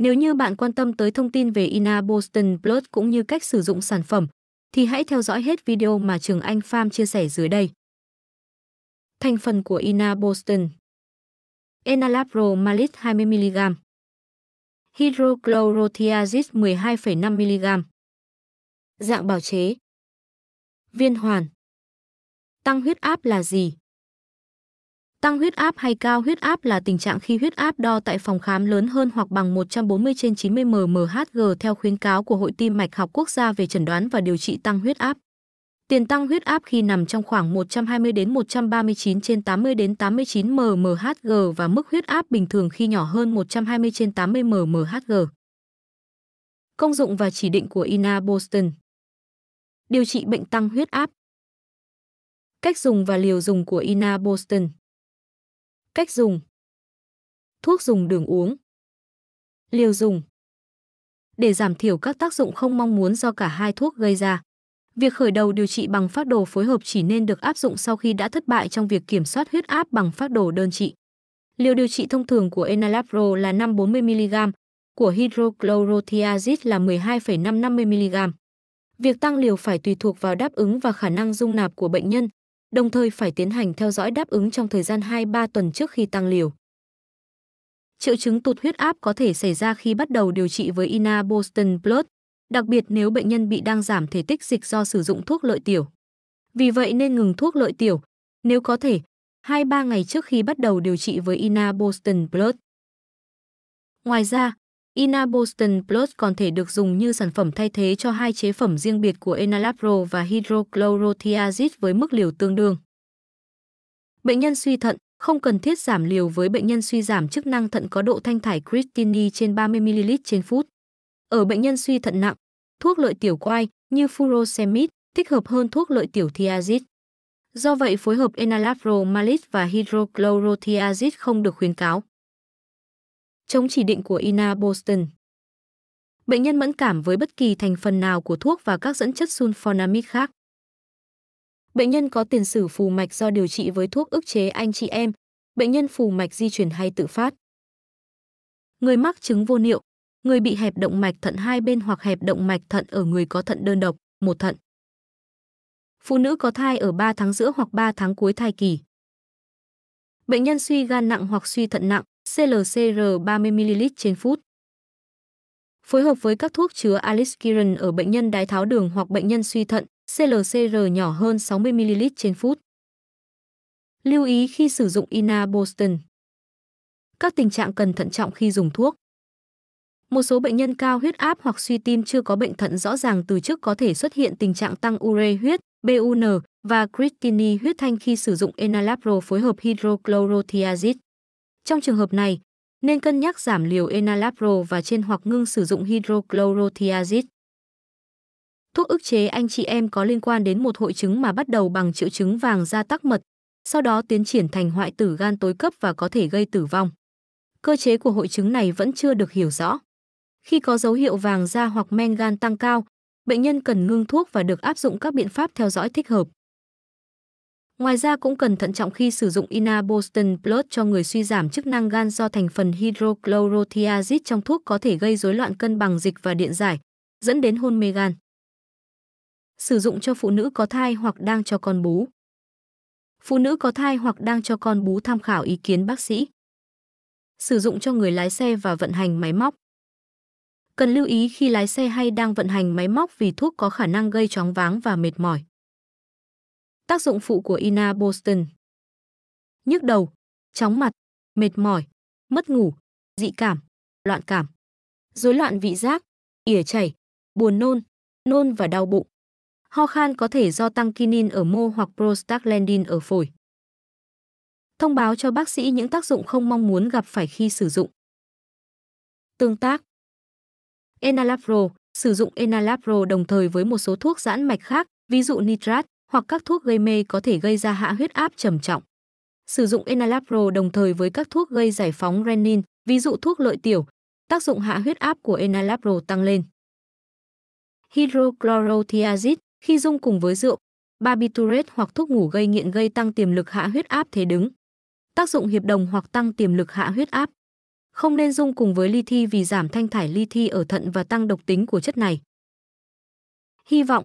Nếu như bạn quan tâm tới thông tin về Ina Boston Plus cũng như cách sử dụng sản phẩm, thì hãy theo dõi hết video mà Trường Anh Farm chia sẻ dưới đây. Thành phần của Ina Boston Enalapro Malit 20mg Hydrochlorothiazid 12,5mg Dạng bào chế Viên hoàn Tăng huyết áp là gì? Tăng huyết áp hay cao huyết áp là tình trạng khi huyết áp đo tại phòng khám lớn hơn hoặc bằng 140 trên 90 mmHg theo khuyến cáo của Hội Tim Mạch Học Quốc gia về chẩn đoán và điều trị tăng huyết áp. Tiền tăng huyết áp khi nằm trong khoảng 120 đến 139 trên 80 đến 89 mmHg và mức huyết áp bình thường khi nhỏ hơn 120 trên 80 mmHg. Công dụng và chỉ định của Ina Boston Điều trị bệnh tăng huyết áp Cách dùng và liều dùng của Ina Boston Cách dùng Thuốc dùng đường uống Liều dùng Để giảm thiểu các tác dụng không mong muốn do cả hai thuốc gây ra, việc khởi đầu điều trị bằng phác đồ phối hợp chỉ nên được áp dụng sau khi đã thất bại trong việc kiểm soát huyết áp bằng phác đồ đơn trị. Liều điều trị thông thường của enalaprol là 540mg, của hydrochlorothiazid là 12,550mg. Việc tăng liều phải tùy thuộc vào đáp ứng và khả năng dung nạp của bệnh nhân, đồng thời phải tiến hành theo dõi đáp ứng trong thời gian 2-3 tuần trước khi tăng liều. Triệu chứng tụt huyết áp có thể xảy ra khi bắt đầu điều trị với Ina Boston Blood, đặc biệt nếu bệnh nhân bị đang giảm thể tích dịch do sử dụng thuốc lợi tiểu. Vì vậy nên ngừng thuốc lợi tiểu, nếu có thể, 2-3 ngày trước khi bắt đầu điều trị với Ina Boston Blood. Ngoài ra, Ina Boston Plus còn thể được dùng như sản phẩm thay thế cho hai chế phẩm riêng biệt của Enalapro và hydrochlorothiazid với mức liều tương đương. Bệnh nhân suy thận không cần thiết giảm liều với bệnh nhân suy giảm chức năng thận có độ thanh thải creatinine trên 30 ml trên phút. Ở bệnh nhân suy thận nặng, thuốc lợi tiểu quai như furosemide thích hợp hơn thuốc lợi tiểu thiazid. Do vậy, phối hợp enalapromid và hydrochlorothiazid không được khuyến cáo chống chỉ định của Ina Boston. Bệnh nhân mẫn cảm với bất kỳ thành phần nào của thuốc và các dẫn chất sulfonamide khác. Bệnh nhân có tiền sử phù mạch do điều trị với thuốc ức chế anh chị em, bệnh nhân phù mạch di chuyển hay tự phát. Người mắc chứng vô niệu, người bị hẹp động mạch thận hai bên hoặc hẹp động mạch thận ở người có thận đơn độc, một thận. Phụ nữ có thai ở 3 tháng giữa hoặc 3 tháng cuối thai kỳ. Bệnh nhân suy gan nặng hoặc suy thận nặng, CLCR 30ml trên phút. Phối hợp với các thuốc chứa aliskiren ở bệnh nhân đái tháo đường hoặc bệnh nhân suy thận, CLCR nhỏ hơn 60ml trên phút. Lưu ý khi sử dụng Ina Boston. Các tình trạng cần thận trọng khi dùng thuốc. Một số bệnh nhân cao huyết áp hoặc suy tim chưa có bệnh thận rõ ràng từ trước có thể xuất hiện tình trạng tăng ure huyết, BUN và creatinine huyết thanh khi sử dụng enalaprol phối hợp hydrochlorothiazide. Trong trường hợp này, nên cân nhắc giảm liều enalaprol và trên hoặc ngưng sử dụng hydrochlorothiazide. Thuốc ức chế anh chị em có liên quan đến một hội chứng mà bắt đầu bằng triệu chứng vàng da tắc mật, sau đó tiến triển thành hoại tử gan tối cấp và có thể gây tử vong. Cơ chế của hội chứng này vẫn chưa được hiểu rõ. Khi có dấu hiệu vàng da hoặc men gan tăng cao, bệnh nhân cần ngưng thuốc và được áp dụng các biện pháp theo dõi thích hợp. Ngoài ra cũng cần thận trọng khi sử dụng Inabosten Plus cho người suy giảm chức năng gan do thành phần hydrochlorothiazid trong thuốc có thể gây rối loạn cân bằng dịch và điện giải, dẫn đến hôn mê gan. Sử dụng cho phụ nữ có thai hoặc đang cho con bú. Phụ nữ có thai hoặc đang cho con bú tham khảo ý kiến bác sĩ. Sử dụng cho người lái xe và vận hành máy móc. Cần lưu ý khi lái xe hay đang vận hành máy móc vì thuốc có khả năng gây chóng váng và mệt mỏi. Tác dụng phụ của Ina Boston Nhức đầu, chóng mặt, mệt mỏi, mất ngủ, dị cảm, loạn cảm, rối loạn vị giác, ỉa chảy, buồn nôn, nôn và đau bụng. Ho khan có thể do tăng kinin ở mô hoặc prostaglandin ở phổi. Thông báo cho bác sĩ những tác dụng không mong muốn gặp phải khi sử dụng. Tương tác Enalaprol Sử dụng enalaprol đồng thời với một số thuốc giãn mạch khác, ví dụ nitrat, hoặc các thuốc gây mê có thể gây ra hạ huyết áp trầm trọng. Sử dụng enalaprol đồng thời với các thuốc gây giải phóng renin, ví dụ thuốc lợi tiểu, tác dụng hạ huyết áp của enalaprol tăng lên. Hydrochlorothiazide khi dung cùng với rượu, barbiturate hoặc thuốc ngủ gây nghiện gây tăng tiềm lực hạ huyết áp thế đứng. Tác dụng hiệp đồng hoặc tăng tiềm lực hạ huyết áp. Không nên dung cùng với li thi vì giảm thanh thải li thi ở thận và tăng độc tính của chất này. Hy vọng